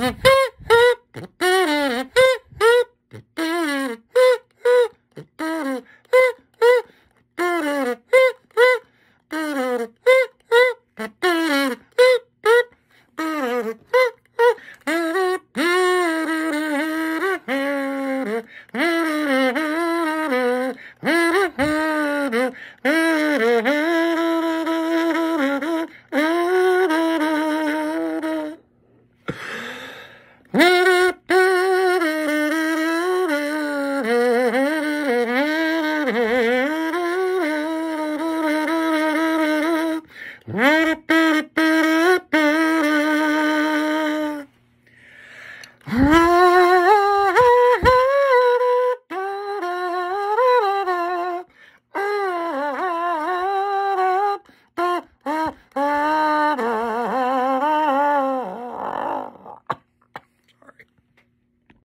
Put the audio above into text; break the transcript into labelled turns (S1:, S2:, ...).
S1: Mm-hmm. Ra-da-da-da-da-da!